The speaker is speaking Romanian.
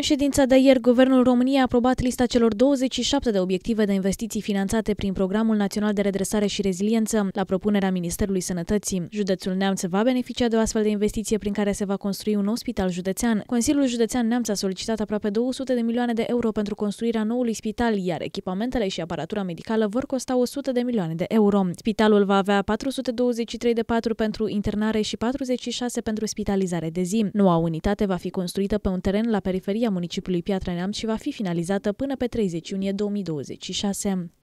În ședința de ieri, Guvernul României a aprobat lista celor 27 de obiective de investiții finanțate prin Programul Național de Redresare și Reziliență, la propunerea Ministerului Sănătății. Județul Neamț va beneficia de o astfel de investiție prin care se va construi un nou spital județean. Consiliul Județean Neamț a solicitat aproape 200 de milioane de euro pentru construirea noului spital, iar echipamentele și aparatura medicală vor costa 100 de milioane de euro. Spitalul va avea 423 de paturi pentru internare și 46 pentru spitalizare de zi. Noua unitate va fi construită pe un teren la periferia municipiului Piatra Neamț și va fi finalizată până pe 30 iunie 2026.